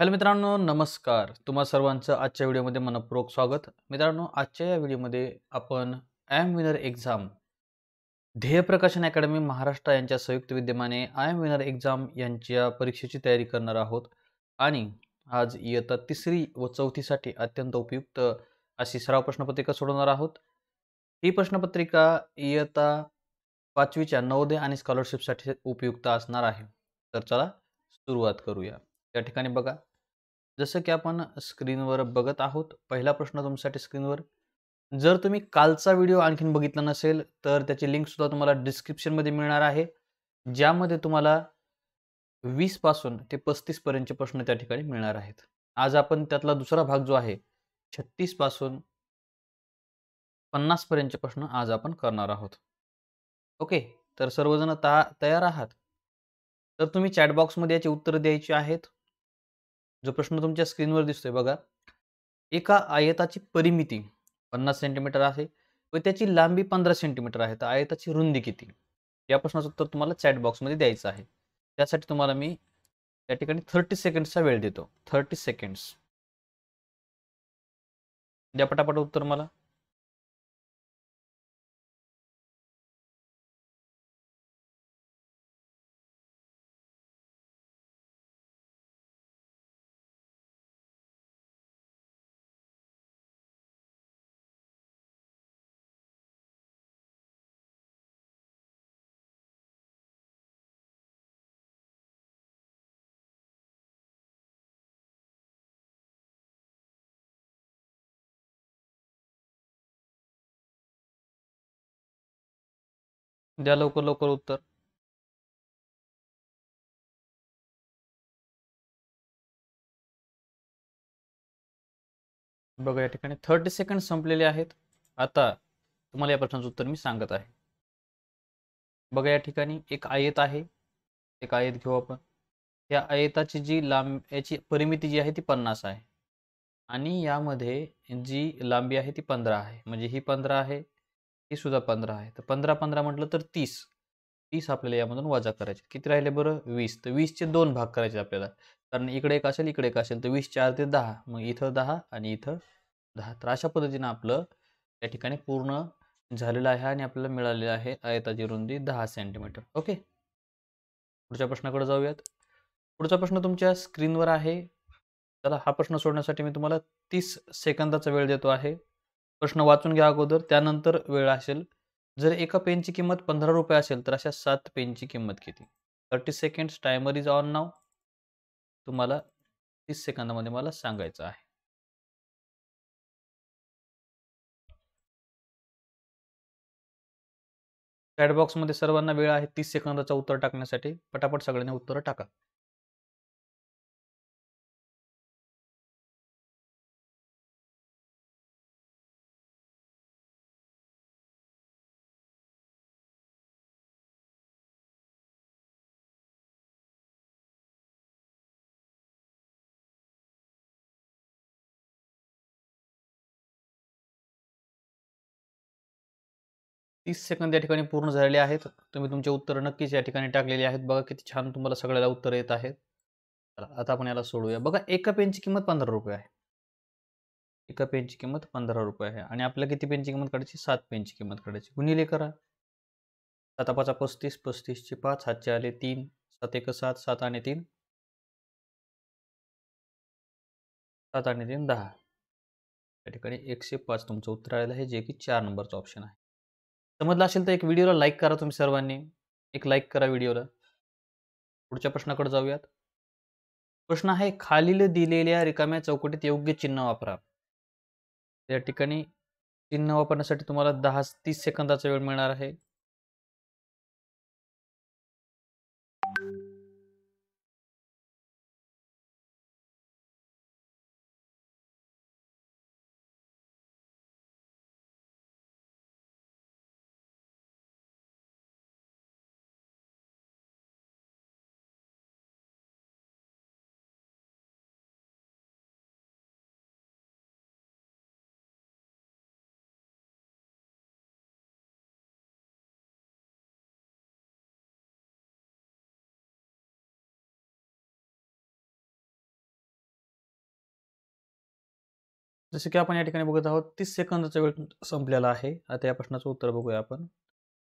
hello मित्रांनो नमस्कार तुम्हा सर्वांचं आजच्या व्हिडिओमध्ये मनपूर्वक स्वागत मित्रांनो आजच्या या व्हिडिओमध्ये आपण आय एम विनर एक्झाम ध्येय प्रकाशन अकॅडमी महाराष्ट्र यांच्या संयुक्त विद्यमाने आय एम विनर एक्झाम यांच्या परीक्षेची तयारी करणार आहोत आणि आज इयत्ता तिसरी व चौथीसाठी अत्यंत उपयुक्त अशी सराव प्रश्नपत्रिका सोडवणार आहोत ही प्रश्नपत्रिका इयत्ता पाचवीच्या नवोदय आणि स्कॉलरशिपसाठी उपयुक्त असणार आहे तर चला सुरुवात करूया त्या ठिकाणी बघा जसं की आपण स्क्रीनवर बघत आहोत पहिला प्रश्न तुमच्यासाठी स्क्रीनवर जर तुम्ही कालचा व्हिडिओ आणखीन बघितला नसेल तर त्याची लिंकसुद्धा तुम्हाला डिस्क्रिप्शनमध्ये मिळणार आहे ज्यामध्ये तुम्हाला वीसपासून ते पस्तीसपर्यंतचे प्रश्न त्या ठिकाणी मिळणार आहेत आज आपण त्यातला दुसरा भाग जो आहे छत्तीसपासून पन्नासपर्यंतचे प्रश्न आज आपण करणार आहोत ओके तर सर्वजण तयार आहात तर तुम्ही चॅटबॉक्समध्ये याची उत्तरं द्यायची आहेत जो प्रश्न तुमच्या स्क्रीनवर दिसतोय बघा एका आयताची परिमिती पन्नास सेंटीमीटर आहे व त्याची लांबी पंधरा सेंटीमीटर आहे तर आयताची रुंदी किती या प्रश्नाचं उत्तर तुम्हाला चॅट बॉक्समध्ये द्यायचं आहे त्यासाठी तुम्हाला मी त्या ठिकाणी थर्टी सेकंडचा वेळ देतो थर्टी सेकंड्स द्या पटापट उत्तर मला द्या लवकर लवकर उत्तर बघा या ठिकाणी थर्टी सेकंड संपलेले आहेत आता तुम्हाला या प्रश्नाचं उत्तर मी सांगत आहे बघा या ठिकाणी एक आयत आहे एक आयत घेऊ आपण या आयताची जी लांब याची परिमिती जी आहे ती पन्नास आहे आणि यामध्ये जी लांबी आहे ती पंधरा आहे म्हणजे ही पंधरा आहे हे सुद्धा पंधरा आहे तर पंधरा पंधरा म्हटलं तर तीस तीस आपल्याला यामधून वजा करायचे किती राहिले बरं वीस तर वीसचे दोन भाग करायचे आपल्याला कारण इकडे एक असेल इकडे एक असेल तर वीस चार ते दहा मग इथं दहा आणि इथं दहा तर अशा पद्धतीनं आपलं या ठिकाणी पूर्ण झालेलं आहे आणि आपल्याला मिळालेलं आहे आयताची रुंदी दहा सेंटीमीटर ओके पुढच्या प्रश्नाकडे जाऊयात पुढचा प्रश्न तुमच्या स्क्रीनवर आहे चला हा प्रश्न सोडण्यासाठी मी तुम्हाला तीस सेकंदाचा वेळ देतो आहे प्रश्न वाचून घ्या अगोदर त्यानंतर वेळ असेल जर एका पेनची किंमत पंधरा रुपये असेल तर अशा सात पेनची किंमत किती thirty second timer is on नाव तुम्हाला तीस सेकंदामध्ये मला सांगायचं आहे चॅटबॉक्समध्ये सर्वांना वेळ आहे तीस सेकंदाचं उत्तर टाकण्यासाठी पटापट सगळ्यांनी उत्तरं टाका तीस सेकंद या ठिकाणी पूर्ण झालेले आहेत तुम्ही तुमचे उत्तर नक्कीच या ठिकाणी टाकलेले आहेत बघा किती छान तुम्हाला सगळ्याला उत्तर येत आहेत आता आपण याला सोडूया बघा एका पेनची किंमत पंधरा रुपये आहे एका पेनची किंमत पंधरा रुपये आहे आणि आपल्याला किती पेनची किंमत काढायची सात पेनची किंमत काढायची गुणिले करा सात पाचा पस्तीस पस्तीसचे पाच हातचे आले तीन सात एक सात सात आणि तीन सात आणि तीन दहा या ठिकाणी एकशे पाच तुमचं उत्तर आलेलं आहे जे की चार नंबरचं ऑप्शन आहे समजलं असेल तर एक व्हिडिओला लाईक करा तुम्ही सर्वांनी एक लाईक करा व्हिडिओला पुढच्या प्रश्नाकडे जाऊयात प्रश्न आहे खालील दिलेल्या रिकाम्या चौकटीत योग्य चिन्ह वापरा या ठिकाणी चिन्ह वापरण्यासाठी तुम्हाला दहा तीस सेकंदाचा वेळ मिळणार आहे जसे की आपण या ठिकाणी बघत आहोत तीस सेकंदाचा वेळ संपलेला आहे आता या प्रश्नाचं उत्तर बघूया आपण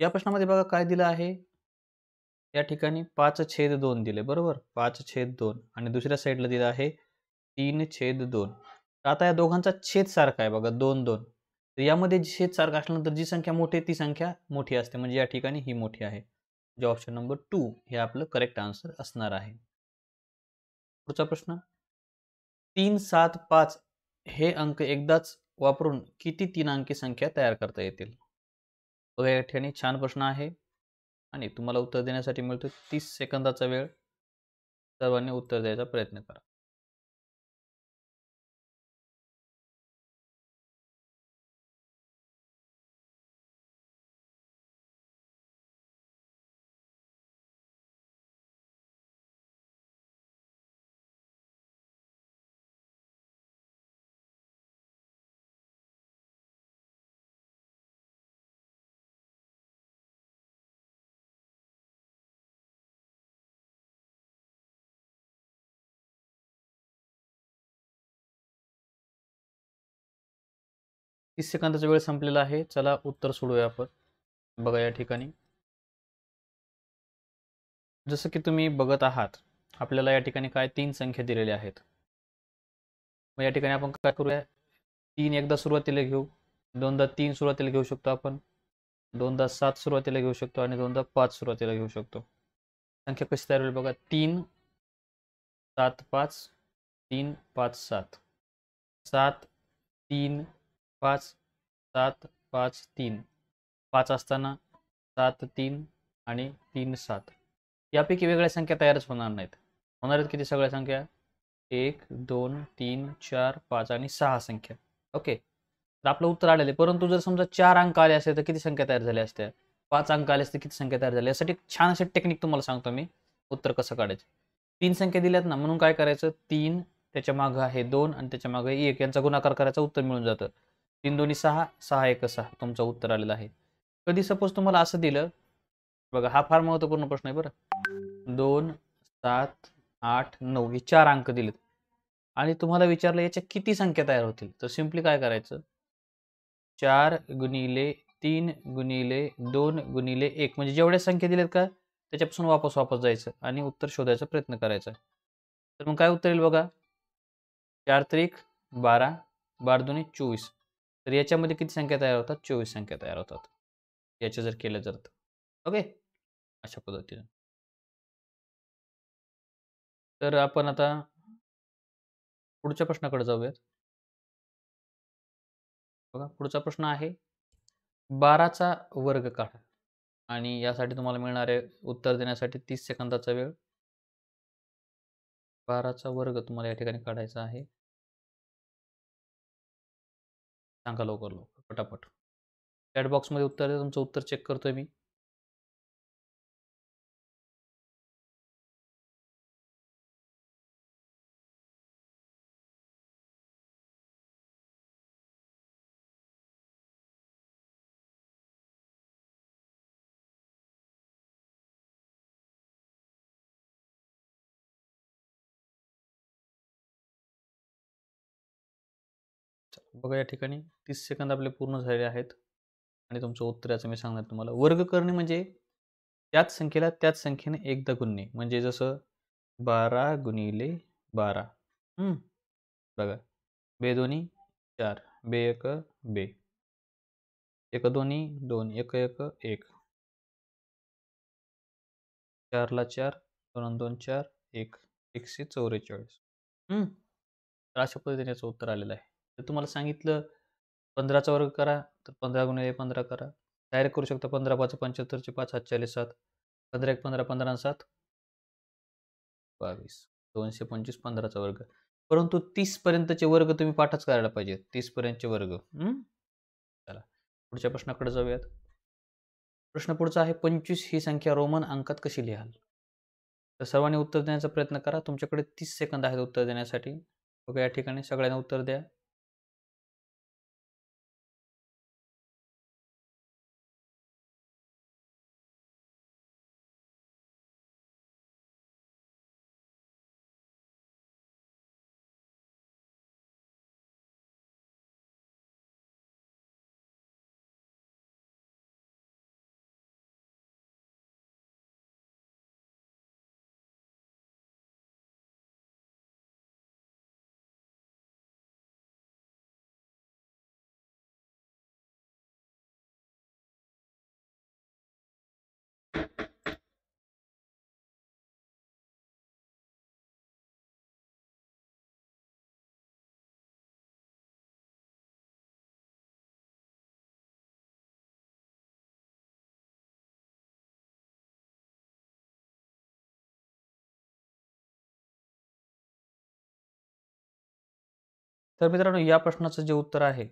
या प्रश्नामध्ये बघा काय दिलं आहे या ठिकाणी पाच छेद दोन दिले बरोबर पाच छेद दोन आणि दुसऱ्या साईडला दिलं आहे तीन छेद दोन आता या दोघांचा छेद सारखा आहे बघा दोन दोन तर यामध्ये छेद सारखा असल्यानंतर जी संख्या मोठी ती संख्या मोठी असते म्हणजे या ठिकाणी ही मोठी आहे जे ऑप्शन नंबर टू हे आपलं करेक्ट आन्सर असणार आहे पुढचा प्रश्न तीन सात पाच हे अंक एकदाच वापरून किती तीन अंकी संख्या तयार करता येतील बघा या ठिकाणी छान प्रश्न आहे आणि तुम्हाला उत्तर देण्यासाठी मिळतो तीस सेकंदाचा वेळ सर्वांनी उत्तर द्यायचा प्रयत्न करा तीस सेकंदाचा वेळ संपलेला आहे चला उत्तर सोडूया आपण बघा या ठिकाणी जसं की तुम्ही बघत आहात आपल्याला या ठिकाणी काय तीन संख्या दिलेल्या आहेत मग या ठिकाणी आपण काय करूया तीन एकदा सुरुवातीला घेऊ दोनदा तीन सुरुवातीला घेऊ शकतो आपण दोनदा सात सुरुवातीला घेऊ शकतो आणि दोनदा पाच सुरुवातीला घेऊ शकतो संख्या कशी तयार होईल बघा तीन सात पाच तीन पाच सात सात तीन पाच सात पाच तीन पाच असताना सात तीन आणि तीन सात यापैकी वेगळ्या संख्या तयारच होणार नाहीत होणार आहेत किती सगळ्या संख्या एक दोन तीन चार पाच आणि सहा संख्या ओके तर आपलं उत्तर आलेलं परंतु जर समजा चार अंक आले असते तर किती संख्या तयार झाल्या असत्या पाच अंक आले असते किती संख्या तयार झाल्या यासाठी छान असे टेक्निक तुम्हाला सांगतो मी उत्तर कसं काढायचं तीन संख्या दिल्यात ना म्हणून काय करायचं तीन त्याच्या मागं आहे दोन आणि त्याच्या मागे एक यांचा गुणाकार करायचा उत्तर मिळून जातं तीन दोन्ही सहा सहा एक सहा तुमचं उत्तर आलेलं आहे कधी सपोज तुम्हाला असं दिलं बघा हा फार महत्वपूर्ण प्रश्न आहे बरं दोन सात आठ नऊ हे चार अंक दिलेत आणि तुम्हाला विचारलं याच्या किती संख्या तयार होतील तर सिम्पली काय करायचं चार गुणिले तीन गुणिले दोन गुणिले एक म्हणजे जेवढ्या संख्या दिल्यात का त्याच्यापासून वापस वापस जायचं आणि उत्तर शोधायचा प्रयत्न करायचा तर मग काय उत्तर येईल बघा चार तारीख बारा बारा दोन्ही चोवीस तर याच्यामध्ये किती संख्या तयार होतात चोवीस संख्या तयार होतात याचे जर केलं तर ओके अशा पद्धतीनं तर आपण आता पुढच्या प्रश्नाकडे जाऊयात बघा पुढचा प्रश्न आहे बाराचा वर्ग काढा आणि यासाठी तुम्हाला मिळणारे उत्तर देण्यासाठी तीस सेकंदाचा वेळ बाराचा वर्ग तुम्हाला या ठिकाणी काढायचा आहे सांगा लवकर लवकर पटापट चॅटबॉक्समध्ये उत्तर आहे तुमचं उत्तर चेक करतोय मी बघा या ठिकाणी तीस सेकंद आपले पूर्ण झालेले आहेत आणि तुमचं उत्तर याचं मी सांगणार तुम्हाला वर्ग करणे म्हणजे त्याच संख्येला त्याच संख्येने एकदा गुणणे म्हणजे जसं बारा गुणिले बारा बघा बे दोन्ही चार बे एक बे एक दोन्ही दोन एक एक एक चारला चार दोन दोन चार एक एकशे चौवेचाळीस तर अशा पद्धतीने याचं उत्तर आलेलं आहे तर तुम्हाला सांगितलं पंधराचा वर्ग करा तर पंधरा गुणिले पंधरा करा डायरेक्ट करू शकता पंधरा पाच पंच्याहत्तरचे पाच सातचाळीस सात पंधरा एक पंधरा पंधरा सात बावीस दोनशे पंचवीस पंधराचा वर्ग परंतु तीसपर्यंतचे वर्ग तुम्ही पाठच करायला पाहिजे तीसपर्यंतचे वर्ग चला पुढच्या प्रश्नाकडे जाऊयात प्रश्न पुढचा आहे पंचवीस ही संख्या रोमन अंकात कशी लिहाल तर सर्वांनी उत्तर देण्याचा प्रयत्न करा तुमच्याकडे तीस सेकंद आहेत उत्तर देण्यासाठी बघा या ठिकाणी सगळ्यांना उत्तर द्या तर मित्रांनो या प्रश्नाचं जे उत्तर आहे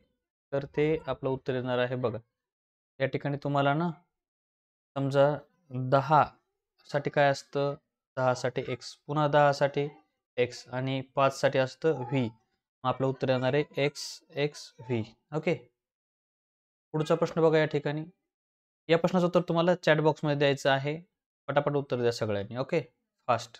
तर ते आपलं उत्तर येणार आहे बघा या ठिकाणी तुम्हाला ना समजा दहा साठी काय असतं दहासाठी एक्स पुन्हा दहासाठी एक्स आणि पाचसाठी असतं व्ही आपलं उत्तर येणार आहे एक्स एक्स व्ही ओके पुढचा प्रश्न बघा या ठिकाणी या प्रश्नाचं उत्तर तुम्हाला चॅटबॉक्समध्ये द्यायचं आहे पटापट उत्तर द्या सगळ्यांनी ओके फास्ट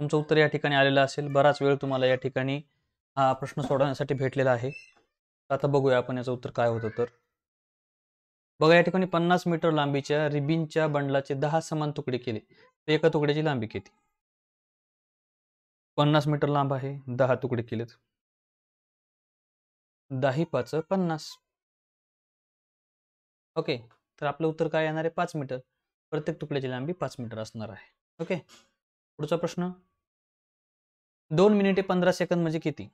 तुमचं उत्तर या ठिकाणी आलेलं असेल बराच वेळ तुम्हाला या ठिकाणी हा प्रश्न सोडवण्यासाठी भेटलेला आहे आता बघूया आपण याचं उत्तर काय होतं तर बघा या ठिकाणी पन्नास मीटर लांबीच्या रिबिनच्या बंडलाचे दहा समान तुकडे केले तर एका तुकड्याची लांबी किती पन्नास मीटर लांब आहे दहा तुकडे केलेत दहा पाच पन्नास ओके तर आपलं उत्तर काय येणार आहे पाच मीटर प्रत्येक तुकड्याची लांबी पाच मीटर असणार आहे ओके पुढचा प्रश्न दोन मिनिटे पंधरा सेकंद म्हणजे किती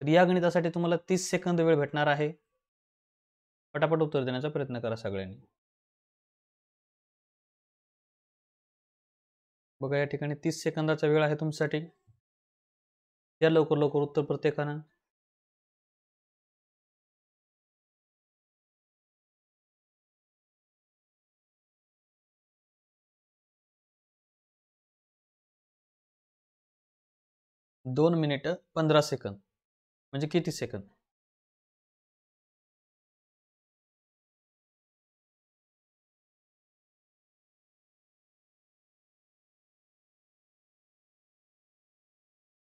तर या गणितासाठी तुम्हाला तीस सेकंद वेळ भेटणार आहे पटापट उत्तर देण्याचा प्रयत्न करा सगळ्यांनी बघा या ठिकाणी तीस सेकंदाचा वेळ आहे तुमच्यासाठी या लवकर लवकर उत्तर प्रत्येकानं दोन मिनिट पंधरा सेकंद म्हणजे किती सेकंद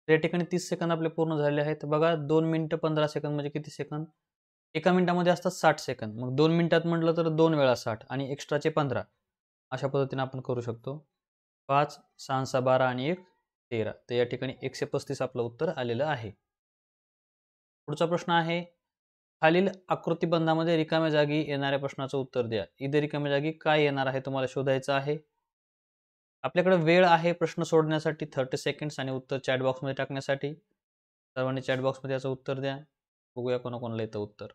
त्या ठिकाणी तीस सेकंद आपले पूर्ण झाले आहेत बघा दोन मिनिटं पंधरा सेकंद म्हणजे किती सेकंद एका मिनिटामध्ये असतात साठ सेकंद मग दोन मिनिटात म्हटलं तर दोन वेळा साठ आणि एक्स्ट्राचे पंधरा अशा पद्धतीने आपण करू शकतो पाच सहा बारा आणि एक तेरा तर या ठिकाणी एकशे पस्तीस आपलं उत्तर आलेलं आहे पुढचा प्रश्न आहे खालील आकृतीबंधामध्ये रिकाम्या जागी येणाऱ्या प्रश्नाचं उत्तर द्या इथे रिकाम्या जागी काय येणार आहे तुम्हाला शोधायचं आहे आपल्याकडे वेळ आहे प्रश्न सोडण्यासाठी थर्टी सेकंड्स आणि उत्तर चॅटबॉक्समध्ये टाकण्यासाठी सर्वांनी चॅटबॉक्समध्ये याचं उत्तर द्या बघूया कोणाकोणाला येतं उत्तर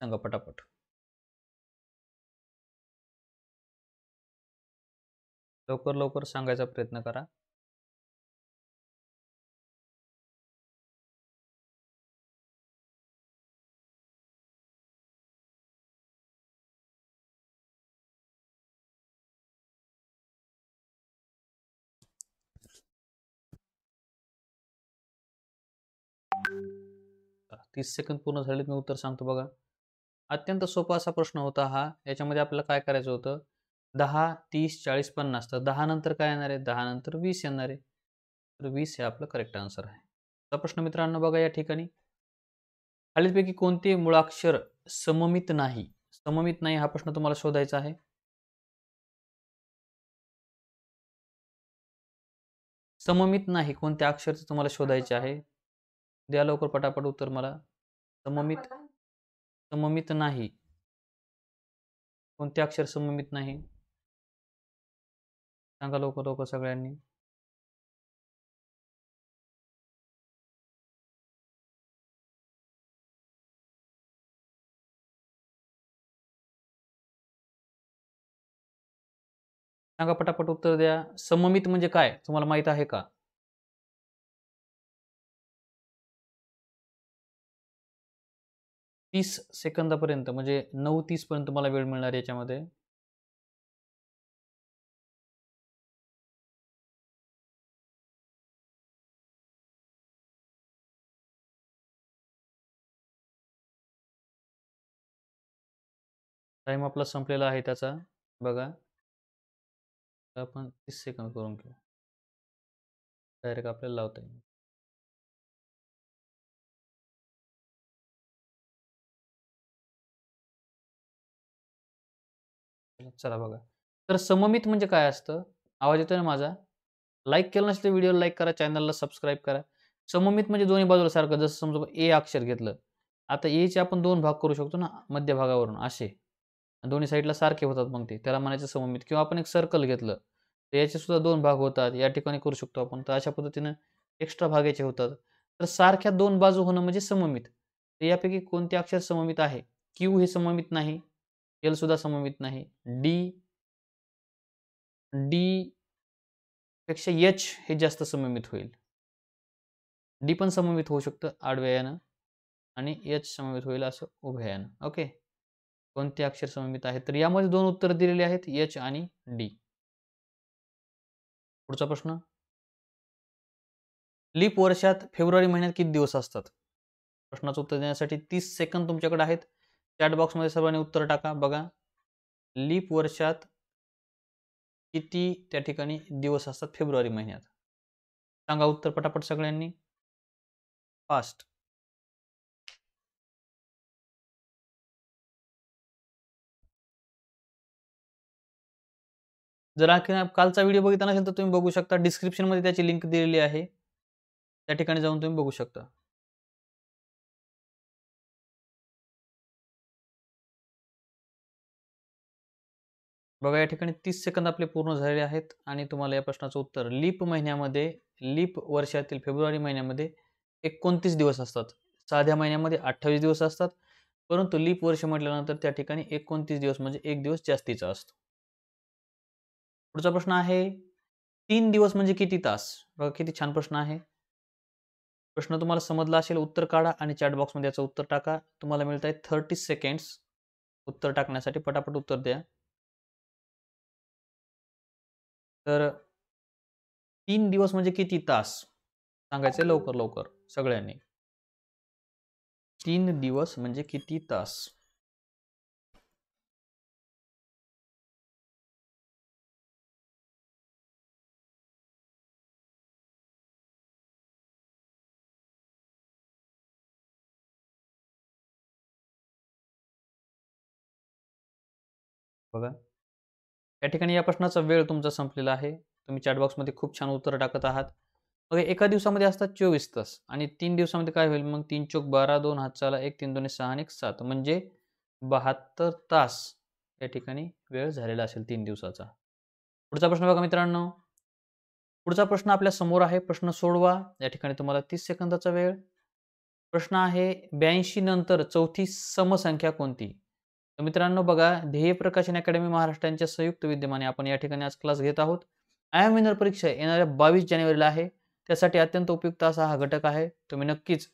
सांगा पटापट लवकर लवकर सांगायचा प्रयत्न करा तीस सेकंद पूर्ण झाले मी उत्तर सांगतो बघा अत्यंत सोपा असा प्रश्न होता हा याच्यामध्ये आपल्याला काय करायचं होतं दहा तीस चाळीस पन्नास तर दहा नंतर काय येणार आहे दहा नंतर वीस येणार आहे तर वीस हे आपलं करेक्ट आन्सर आहे आता प्रश्न मित्रांनो बघा या ठिकाणी खालीलपैकी कोणते मुळाक्षर सममित नाही सममित नाही हा प्रश्न तुम्हाला शोधायचा आहे सममित नाही कोणत्या अक्षर तुम्हाला शोधायचे आहे द्या लवकर पटापट उत्तर मला सममित सममित नाही कोणते अक्षर सममित नाही सांगा लवकर लवकर सगळ्यांनी सांगा पटापट उत्तर द्या सममित म्हणजे काय तुम्हाला माहित आहे का तीस सेकंदापर्यंत म्हणजे नऊ तीस पर्यंत तुम्हाला वेळ मिळणार याच्यामध्ये टाईम आपला संपलेला आहे त्याचा बघा आपण तीस सेकंद करून घेऊ डायरेक्ट आपल्याला लावता येईल चला बघा तर सममित म्हणजे काय असतं आवाज येतो ना माझा लाईक केलं नसते व्हिडिओ व्हिडिओला लाईक करा चॅनलला सबस्क्राईब करा सममित म्हणजे दोन्ही बाजूला सारखं जसं समजा ए अक्षर घेतलं आता एचे आपण दोन भाग करू शकतो ना मध्यभागावरून असे दोन्ही साईडला सारखे होतात मग ते त्याला म्हणायचं सममित किंवा आपण एक सर्कल घेतलं तर याचे सुद्धा दोन भाग होतात या ठिकाणी करू शकतो आपण तर अशा पद्धतीनं एक्स्ट्रा भागाचे होतात तर सारख्या दोन बाजू होणं म्हणजे सममित तर यापैकी कोणते अक्षर सममित आहे क्यू हे सममित नाही एल सुद्धा सममित नाही डी डी पेक्षा एच हे जास्त सममित होईल डी पण सममित होऊ शकतं आडव्या आणि एच सममित होईल असं उभ्या ओके कोणते अक्षर सममित आहेत तर यामध्ये दोन उत्तर दिलेले आहेत एच आणि डी पुढचा प्रश्न लीप वर्षात फेब्रुवारी महिन्यात किती दिवस असतात प्रश्नाचं उत्तर देण्यासाठी तीस सेकंद तुमच्याकडे आहेत चॅट बॉक्समध्ये सर्वांनी उत्तर टाका बघा लीप वर्षात किती त्या ठिकाणी दिवस असतात फेब्रुवारी महिन्यात सांगा उत्तर पटापट सगळ्यांनी फास्ट जर आणखी कालचा व्हिडिओ बघितला नसेल तर तुम्ही बघू शकता डिस्क्रिप्शनमध्ये त्याची लिंक दिलेली आहे त्या ठिकाणी जाऊन तुम्ही बघू शकता बघा या ठिकाणी तीस सेकंद आपले पूर्ण झालेले आहेत आणि तुम्हाला या प्रश्नाचं उत्तर लीप महिन्यामध्ये लीप वर्षातील फेब्रुवारी महिन्यामध्ये एकोणतीस दिवस असतात साध्या महिन्यामध्ये अठ्ठावीस दिवस असतात परंतु लीप वर्ष म्हटल्यानंतर त्या ठिकाणी एकोणतीस दिवस म्हणजे एक दिवस जास्तीचा असतो पुढचा प्रश्न आहे तीन दिवस म्हणजे किती तास बघा किती छान प्रश्न आहे प्रश्न तुम्हाला समजला असेल उत्तर काढा आणि चॅट बॉक्समध्ये याचं उत्तर टाका तुम्हाला मिळत आहे थर्टी सेकंड्स उत्तर टाकण्यासाठी पटापट उत्तर द्या तर तीन दिवस म्हणजे किती तास सांगायचे लवकर लवकर सगळ्यांनी तीन दिवस म्हणजे किती तास बघा या ठिकाणी या प्रश्नाचा वेळ तुमचा संपलेला आहे तुम्ही चॅटबॉक्समध्ये खूप छान उत्तर टाकत आहात बघा एका दिवसामध्ये असतात चोवीस तास आणि तीन दिवसामध्ये काय होईल मग तीन चोक बारा दोन हात चाला एक तीन दोन्ही सहा आणि एक सात म्हणजे बहात्तर तास या ठिकाणी वेळ झालेला असेल तीन दिवसाचा पुढचा प्रश्न बघा मित्रांनो पुढचा प्रश्न आपल्या समोर आहे प्रश्न सोडवा या ठिकाणी तुम्हाला तीस सेकंदाचा वेळ प्रश्न आहे ब्याऐंशी नंतर चौथी समसंख्या कोणती मित्रांनो बघा ध्येय प्रकाशन अकॅडमी महाराष्ट्रांच्या संयुक्त विद्यमाने आपण या ठिकाणी आज क्लास घेत आहोत आय विनर परीक्षा येणाऱ्या बावीस जानेवारीला आहे त्यासाठी अत्यंत उपयुक्त असा हा घटक आहे तुम्ही नक्कीच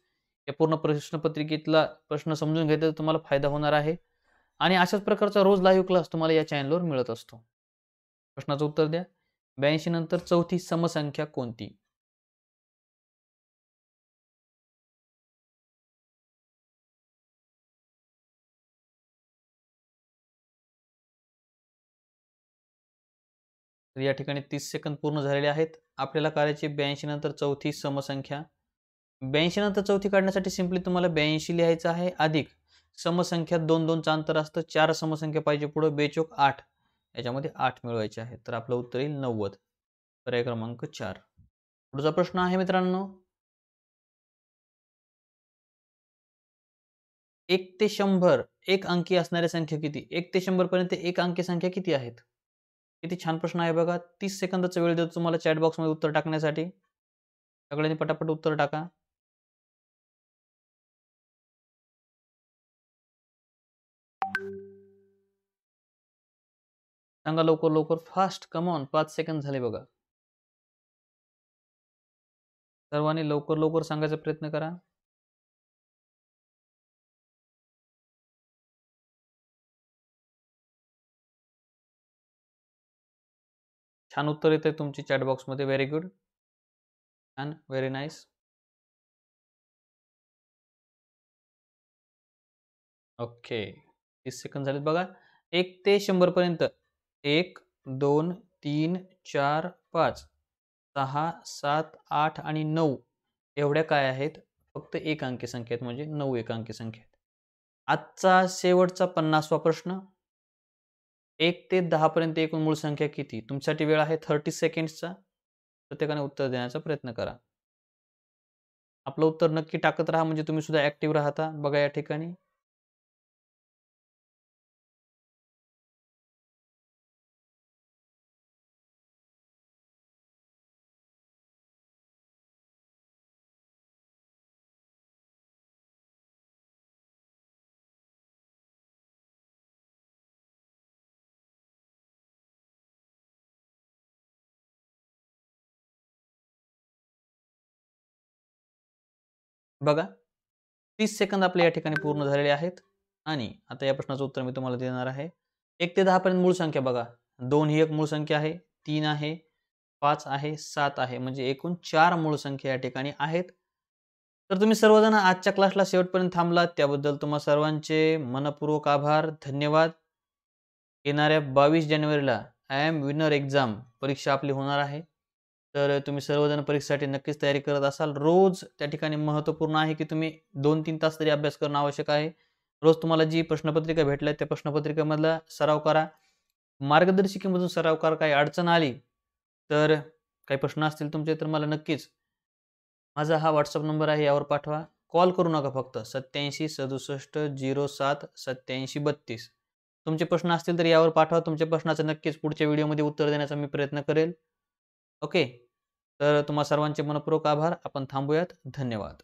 या पूर्ण प्रश्नपत्रिकेतला प्रश्न समजून घेतला तुम्हाला फायदा होणार आहे आणि अशाच प्रकारचा रोज लाईव्ह क्लास तुम्हाला या चॅनलवर मिळत असतो प्रश्नाचं उत्तर द्या ब्याऐंशी नंतर चौथी समसंख्या कोणती तर या ठिकाणी तीस सेकंद पूर्ण झालेले आहेत आपल्याला काढायची ब्याऐंशी नंतर चौथी समसंख्या ब्याऐंशी नंतर चौथी काढण्यासाठी सिम्पली तुम्हाला ब्याऐंशी लिहायचं आहे अधिक समसंख्या दोन दोनचं अंतर असतं चार समसंख्या पाहिजे पुढं बेचोक आठ याच्यामध्ये आठ मिळवायचे आहेत तर आपलं उत्तर येईल नव्वद पर्याय क्रमांक चार पुढचा प्रश्न आहे मित्रांनो एक ते शंभर एक अंकी असणाऱ्या संख्या किती एक ते शंभर पर्यंत एक अंकी संख्या किती आहेत किती छान प्रश्न आहे बघा तीस सेकंदाचा वेळ देतो तुम्हाला चॅट बॉक्समध्ये उत्तर टाकण्यासाठी सगळ्यांनी पटापट उत्तर टाका सांगा लवकर लवकर फास्ट कमॉन पाच सेकंद झाले बघा सर्वांनी लवकर लवकर सांगायचा प्रयत्न करा छान उत्तर येते तुमची चॅटबॉक्समध्ये व्हेरी गुड छान व्हेरी नाईस ओके तीस सेकंद झालेत बघा एक ते पर्यंत एक दोन तीन चार पाच सहा सात आठ आणि नऊ एवढ्या काय आहेत फक्त एक अंकी संख्या आहेत म्हणजे नऊ एकांकी संख्या आहेत आजचा शेवटचा पन्नासवा प्रश्न एक ते दहापर्यंत एकूण मूळ संख्या किती तुमच्यासाठी वेळ आहे थर्टी सेकंडचा प्रत्येकाने उत्तर देण्याचा प्रयत्न करा आपलं उत्तर नक्की टाकत राहा म्हणजे तुम्ही सुद्धा ऍक्टिव्ह राहता बघा या ठिकाणी बघा तीस सेकंद आपले या ठिकाणी पूर्ण झालेले आहेत आणि आता या प्रश्नाचं उत्तर मी तुम्हाला देणार आहे एक ते दहापर्यंत मूळ संख्या बघा दोन ही एक मूळ संख्या आहे तीन आहे पाच आहे सात आहे म्हणजे एकूण चार मूळ संख्या या ठिकाणी आहेत तर तुम्ही सर्वजण आजच्या क्लासला शेवटपर्यंत थांबलात त्याबद्दल तुम्हा सर्वांचे मनपूर्वक आभार धन्यवाद येणाऱ्या बावीस जानेवारीला आय एम विनर एक्झाम परीक्षा आपली होणार आहे तर तुम्ही सर्वजण परीक्षेसाठी नक्कीच तयारी करत असाल रोज त्या ठिकाणी महत्त्वपूर्ण आहे की तुम्ही दोन तीन तास तरी अभ्यास करणं आवश्यक आहे रोज तुम्हाला जी प्रश्नपत्रिका भेटल्या त्या प्रश्नपत्रिकेमधला सराव करा मार्गदर्शिकेमधून सराव करा काही अडचण आली तर काही प्रश्न असतील तुमचे तर मला नक्कीच माझा हा व्हॉट्सअप नंबर आहे यावर पाठवा कॉल करू नका फक्त सत्याऐंशी सदुसष्ट झिरो सात सत्याऐंशी बत्तीस तुमचे प्रश्न असतील तर यावर पाठवा तुमच्या प्रश्नाचं नक्कीच पुढच्या व्हिडिओमध्ये उत्तर देण्याचा मी प्रयत्न करेल ओके तर तुम्हा सर्वांचे मनपूर्वक आभार आपण थांबूयात धन्यवाद